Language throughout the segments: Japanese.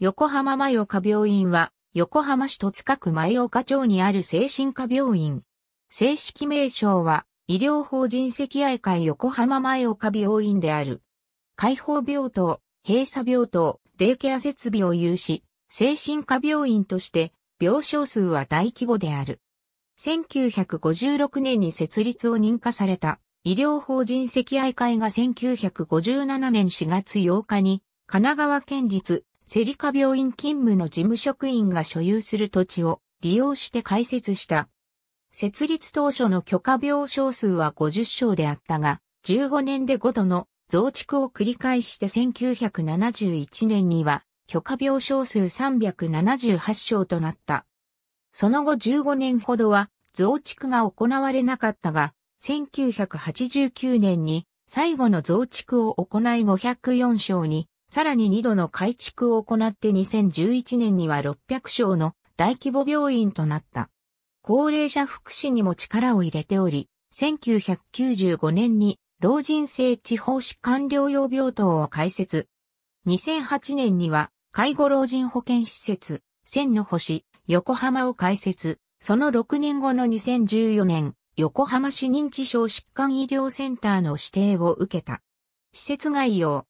横浜前岡病院は、横浜市戸塚区前岡町にある精神科病院。正式名称は、医療法人赤愛会横浜前岡病院である。開放病棟、閉鎖病棟、デイケア設備を有し、精神科病院として、病床数は大規模である。1956年に設立を認可された、医療法人赤愛会が1957年4月8日に、神奈川県立セリカ病院勤務の事務職員が所有する土地を利用して開設した。設立当初の許可病床数は50床であったが、15年で5度の増築を繰り返して1971年には許可病床数378床となった。その後15年ほどは増築が行われなかったが、1989年に最後の増築を行い504床にさらに2度の改築を行って2011年には600床の大規模病院となった。高齢者福祉にも力を入れており、1995年に老人性地方疾患療養病棟を開設。2008年には介護老人保健施設、千の星、横浜を開設。その6年後の2014年、横浜市認知症疾患医療センターの指定を受けた。施設概要。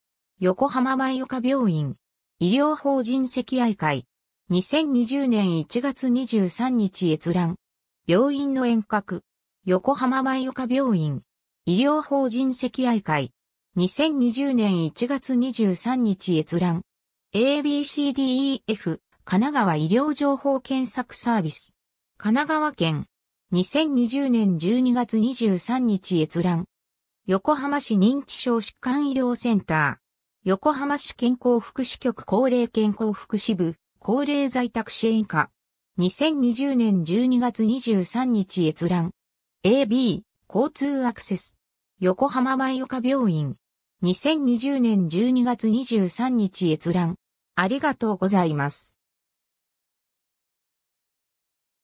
横浜前岡病院、医療法人赤愛会、2020年1月23日閲覧、病院の遠隔、横浜前岡病院、医療法人赤愛会、2020年1月23日閲覧、ABCDEF、神奈川医療情報検索サービス、神奈川県、2020年12月23日閲覧、横浜市認知症疾患医療センター、横浜市健康福祉局高齢健康福祉部、高齢在宅支援課。2020年12月23日閲覧。AB、交通アクセス。横浜前岡病院。2020年12月23日閲覧。ありがとうございます。